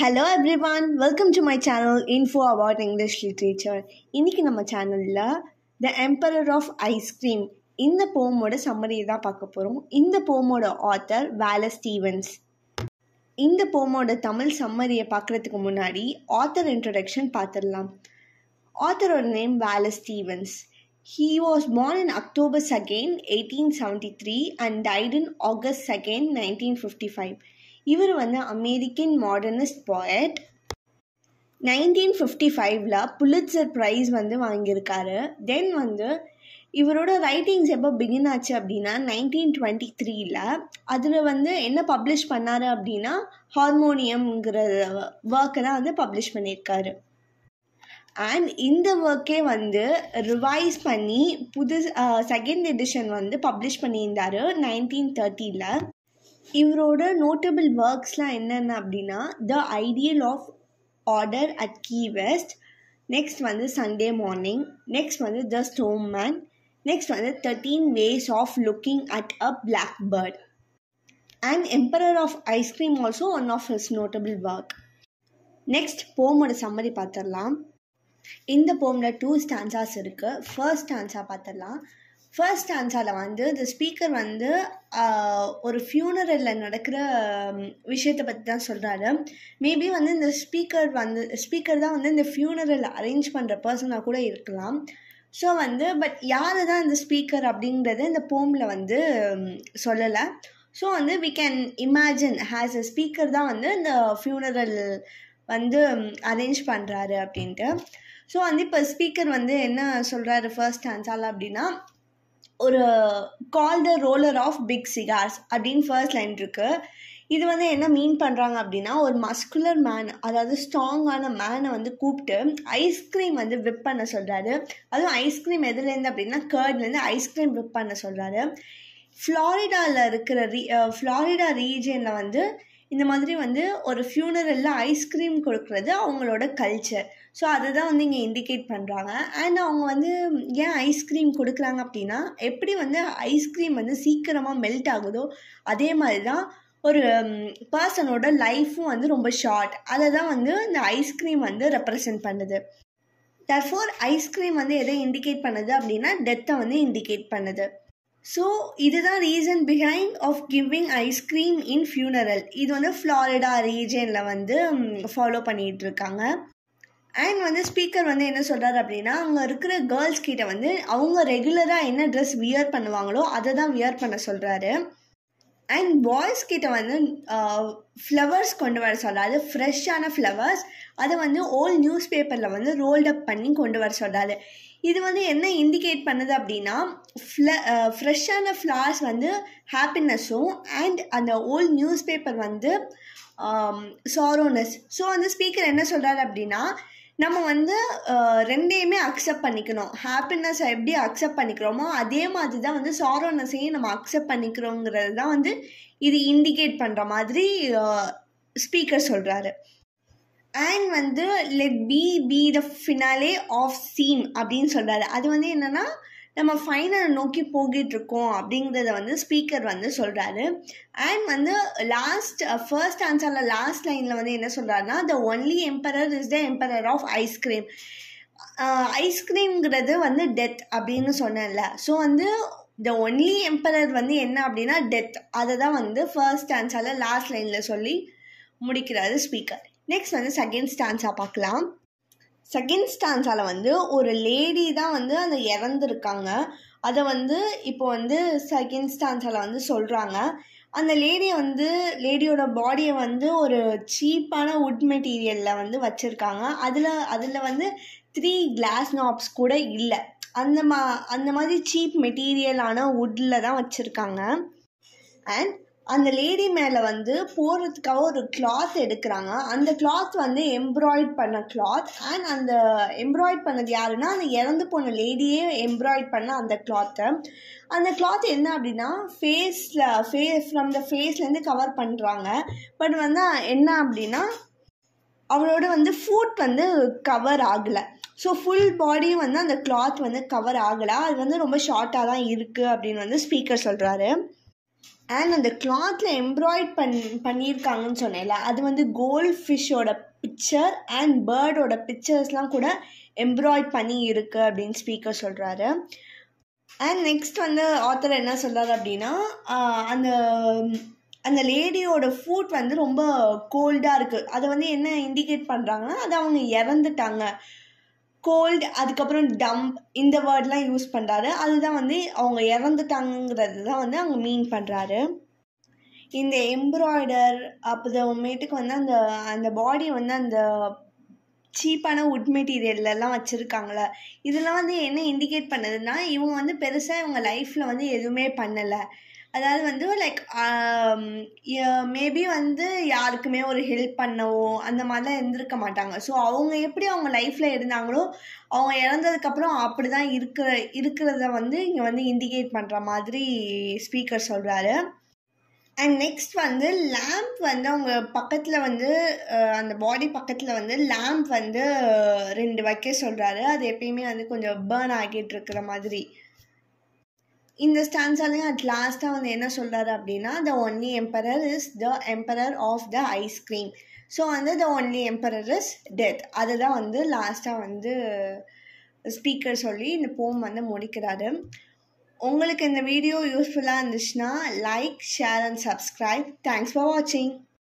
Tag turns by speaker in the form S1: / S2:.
S1: hello everyone welcome to my channel info award English literature இன்றைக்கி நம்ம சேனலில் த emperor of ice cream இந்த போமோட சம்மரியை தான் பார்க்க போகிறோம் இந்த போமோட ஆத்தர் வேல ஸ்டீவன்ஸ் இந்த போமோட தமிழ் சம்மரியை பார்க்குறதுக்கு முன்னாடி ஆத்தர் இன்ட்ரடக்ஷன் பார்த்துடலாம் ஆத்தரோட name Wallace Stevens he was October second eighteen in three and 1873 in August second nineteen fifty five இவர் வந்து American modernist poet nineteen fifty ஃபைவ்ல புலிட்சர் ப்ரைஸ் வந்து வாங்கியிருக்காரு தென் வந்து இவரோட ரைட்டிங்ஸ் எப்போ பிகின் ஆச்சு அப்படின்னா நைன்டீன் டுவெண்ட்டி த்ரீல அதில் வந்து என்ன பப்ளிஷ் பண்ணார் அப்படின்னா ஹார்மோனியம்ங்கிற ஒர்க்கை தான் வந்து பப்ளிஷ் பண்ணியிருக்காரு அண்ட் இந்த ஒர்க்கே வந்து ரிவைஸ் பண்ணி புது செகண்ட் எடிஷன் வந்து பப்ளிஷ் பண்ணியிருந்தார் நைன்டீன் தேர்ட்டியில் இவரோட நோட்டபிள் ஒர்க்ஸ்லாம் என்னென்ன அப்படின்னா the idea of order at Key West next வந்து சண்டே மார்னிங் நெக்ஸ்ட் வந்து த ஸ்டோம் மேன் நெக்ஸ்ட் வந்து thirteen ways of looking at a blackbird and emperor of ice cream also one of his notable work next போமோட சம்மதி பார்த்துடலாம் இந்த போமில் two stanzas இருக்குது first ஸ்டான்ஸாக பார்த்துடலாம் ஃபர்ஸ்ட் ஆன்சாவில் வந்து இந்த ஸ்பீக்கர் வந்து ஒரு ஃபியூனரலில் நடக்கிற விஷயத்தை பற்றி தான் சொல்கிறாரு மேபி வந்து இந்த ஸ்பீக்கர் வந்து ஸ்பீக்கர் தான் வந்து இந்த ஃபியூனரல் அரேஞ்ச் பண்ணுற பர்சனாக கூட இருக்கலாம் ஸோ வந்து பட் யார் தான் இந்த ஸ்பீக்கர் அப்படிங்கிறத இந்த போமில் வந்து சொல்லலை ஸோ வந்து we can imagine he's a speaker தான் வந்து இந்த ஃபியூனரல் வந்து அரேஞ்ச் பண்ணுறாரு அப்படின்ட்டு ஸோ வந்து இப்போ ஸ்பீக்கர் வந்து என்ன சொல்கிறாரு ஃபர்ஸ்ட் ஆன்சால் அப்படின்னா ஒரு call the roller of big cigars அப்படின்னு ஃபர்ஸ்ட் லைன் இருக்குது இது வந்து என்ன மீன் பண்ணுறாங்க அப்படின்னா ஒரு மஸ்குலர் மேன் அதாவது ஸ்ட்ராங்கான மேனை வந்து கூப்பிட்டு ஐஸ்கிரீம் வந்து விப் பண்ண சொல்கிறாரு அதுவும் ஐஸ்கிரீம் எதுலேருந்து அப்படின்னா கேர்ட்லேருந்து ஐஸ்கிரீம் விப் பண்ண சொல்கிறாரு ஃப்ளாரிடாவில் இருக்கிற ரீ ஃப்ளாரிடா ரீஜனில் வந்து இந்த மாதிரி வந்து ஒரு ஃப்யூனரலில் ஐஸ்கிரீம் கொடுக்குறது அவங்களோட கல்ச்சர் ஸோ அதை தான் வந்து இங்கே இண்டிகேட் பண்ணுறாங்க அண்ட் அவங்க வந்து ஏன் ஐஸ்கிரீம் கொடுக்குறாங்க அப்படின்னா எப்படி வந்து ஐஸ்கிரீம் வந்து சீக்கிரமாக மெல்ட் ஆகுதோ அதே மாதிரி தான் ஒரு பர்சனோட லைஃப்பும் வந்து ரொம்ப ஷார்ட் அதை தான் வந்து இந்த ஐஸ்கிரீம் வந்து ரெப்ரசன்ட் பண்ணுது தர்ஃபோர் ஐஸ்கிரீம் வந்து எதை இண்டிகேட் பண்ணுது அப்படின்னா டெத்தை வந்து இண்டிகேட் பண்ணுது ஸோ இதுதான் reason behind of giving ice cream in funeral இது வந்து ஃப்ளாரிடா ரீஜனில் வந்து ஃபாலோ பண்ணிகிட்டு இருக்காங்க அண்ட் வந்து ஸ்பீக்கர் வந்து என்ன சொல்கிறார் அப்படின்னா அங்கே இருக்கிற கேர்ள்ஸ் கிட்ட வந்து அவங்க ரெகுலராக என்ன ட்ரெஸ் வியர் பண்ணுவாங்களோ அதை தான் வியர் பண்ண சொல்கிறாரு அண்ட் பாய்ஸ் கிட்ட வந்து ஃப்ளவர்ஸ் கொண்டு வர சொல்லாது ஃப்ரெஷ்ஷான ஃப்ளவர்ஸ் அதை வந்து ஓல்ட் நியூஸ் பேப்பரில் வந்து ரோல்ட் அப் பண்ணி கொண்டு வர சொல்லாது இது வந்து என்ன இண்டிகேட் பண்ணுது அப்படின்னா ஃப்ள ஃப்ரெஷ்ஷான ஃப்ளவர்ஸ் வந்து ஹாப்பினஸ்ஸும் அண்ட் அந்த ஓல்ட் நியூஸ் பேப்பர் வந்து சாரோனஸ் ஸோ வந்து ஸ்பீக்கர் என்ன சொல்கிறாரு அப்படின்னா நம்ம வந்து ரெண்டையுமே அக்செப்ட் பண்ணிக்கணும் ஹாப்பினஸ்ஸை எப்படி அக்செப்ட் பண்ணிக்கிறோமோ அதே மாதிரி தான் வந்து சாரோனஸையும் நம்ம அக்செப்ட் பண்ணிக்கிறோங்கிறது தான் வந்து இது இண்டிகேட் பண்ணுற மாதிரி ஸ்பீக்கர் சொல்கிறாரு அண்ட் வந்து let be be the finale of seem அப்படின்னு சொல்கிறாரு அது வந்து என்னென்னா நம்ம ஃபைனல் நோக்கி போகிட்டு இருக்கோம் அப்படிங்கிறத வந்து ஸ்பீக்கர் வந்து சொல்கிறாரு அண்ட் வந்து லாஸ்ட் ஃபர்ஸ்ட் ஆன்சரில் லாஸ்ட் லைனில் வந்து என்ன சொல்கிறாருன்னா the only emperor is the emperor of ice cream ஐஸ்கிரீம்ங்கிறது வந்து டெத் அப்படின்னு சொன்னேன்ல ஸோ வந்து த ஒன்லி எம்பரர் வந்து என்ன அப்படின்னா டெத் அதை தான் வந்து ஃபர்ஸ்ட் ஆன்சரில் லாஸ்ட் லைனில் சொல்லி முடிக்கிறாரு ஸ்பீக்கர் நெக்ஸ்ட் வந்து செகண்ட் ஸ்டான்ஸாக பார்க்கலாம் செகண்ட் ஸ்டான்ஸால் வந்து ஒரு லேடி தான் வந்து அந்த இறந்துருக்காங்க அதை வந்து இப்போ வந்து செகண்ட் ஸ்டான்ஸால் வந்து சொல்கிறாங்க அந்த லேடியை வந்து லேடியோட பாடியை வந்து ஒரு சீப்பான உட் மெட்டீரியலில் வந்து வச்சுருக்காங்க அதில் அதில் வந்து த்ரீ கிளாஸ் நாப்ஸ் கூட இல்லை அந்த மா அந்த மாதிரி சீப் மெட்டீரியலான உட்டில் தான் வச்சுருக்காங்க அண்ட் அந்த லேடி மேலே வந்து போகிறதுக்காக ஒரு கிளாத் எடுக்கிறாங்க அந்த கிளாத் வந்து எம்ப்ராய்ட் பண்ண கிளாத் அண்ட் அந்த எம்ப்ராய்ட் பண்ணது யாருன்னா அந்த இறந்து போன லேடியே எம்ப்ராய்ட் பண்ண அந்த கிளாத்தை அந்த கிளாத் என்ன அப்படின்னா ஃபேஸில் ஃபே ஃப்ரம் த ஃபேஸ்லேருந்து கவர் பண்ணுறாங்க பட் வந்து என்ன அப்படின்னா அவளோட வந்து ஃபுட் வந்து கவர் ஆகலை ஸோ ஃபுல் பாடி வந்து அந்த கிளாத் வந்து கவர் ஆகலை அது வந்து ரொம்ப ஷார்ட்டாக தான் இருக்குது அப்படின்னு வந்து ஸ்பீக்கர் சொல்கிறாரு அண்ட் அந்த கிளாத்தில் எம்ப்ராய்ட் பண் பண்ணியிருக்காங்கன்னு சொன்னேன்ல அது வந்து கோல்ட் ஃபிஷ்ஷோட பிக்சர் அண்ட் பேர்டோட பிக்சர்ஸ்லாம் கூட எம்ப்ராய்ட் பண்ணி இருக்குது அப்படின்னு ஸ்பீக்கர் சொல்கிறாரு அண்ட் நெக்ஸ்ட் வந்து ஆத்தர் என்ன சொல்கிறார் அப்படின்னா அந்த அந்த லேடியோட ஃபுட் வந்து ரொம்ப கோல்டாக இருக்குது அதை வந்து என்ன இண்டிகேட் பண்ணுறாங்கன்னா அது அவங்க இறந்துட்டாங்க கோல்டு அதுக்கப்புறம் டம்ப் இந்த வேர்ட்லாம் யூஸ் பண்ணுறாரு அதுதான் வந்து அவங்க இறந்துட்டாங்கிறது தான் வந்து அவங்க மீன் பண்ணுறாரு இந்த எம்ப்ராய்டர் அப்புறமேட்டுக்கு வந்து அந்த அந்த பாடி வந்து அந்த சீப்பான உட் மெட்டீரியல்லாம் வச்சுருக்காங்களே இதெல்லாம் வந்து என்ன இண்டிகேட் பண்ணதுன்னா இவங்க வந்து பெருசாக இவங்க லைஃப்பில் வந்து எதுவுமே பண்ணலை அதாவது வந்து லைக் மேபி um, வந்து யாருக்குமே ஒரு ஹெல்ப் பண்ணவோ அந்த மாதிரிலாம் இருந்திருக்க மாட்டாங்க ஸோ அவங்க எப்படி அவங்க லைஃப்பில் இருந்தாங்களோ அவங்க இறந்ததுக்கப்புறம் அப்படி தான் இருக்கிற இருக்கிறத வந்து இங்கே வந்து இண்டிகேட் பண்ணுற மாதிரி ஸ்பீக்கர் சொல்கிறாரு அண்ட் நெக்ஸ்ட் வந்து லேம்ப் வந்து அவங்க பக்கத்தில் வந்து uh, அந்த பாடி பக்கத்தில் வந்து லேம்ப் வந்து ரெண்டு வைக்க சொல்கிறாரு அது எப்பயுமே வந்து கொஞ்சம் பேர்ன் ஆகிட்டு இருக்கிற மாதிரி இந்த ஸ்டான்ஸாலையும் அட் லாஸ்ட்டாக வந்து என்ன சொல்கிறாரு அப்படின்னா the only emperor is the emperor of the ice cream so வந்து the only emperor is death அதுதான் வந்து லாஸ்ட்டாக வந்து ஸ்பீக்கர் சொல்லி இந்த போம் வந்து முடிக்கிறாரு உங்களுக்கு இந்த வீடியோ யூஸ்ஃபுல்லாக இருந்துச்சுன்னா like share and subscribe thanks for வாட்சிங்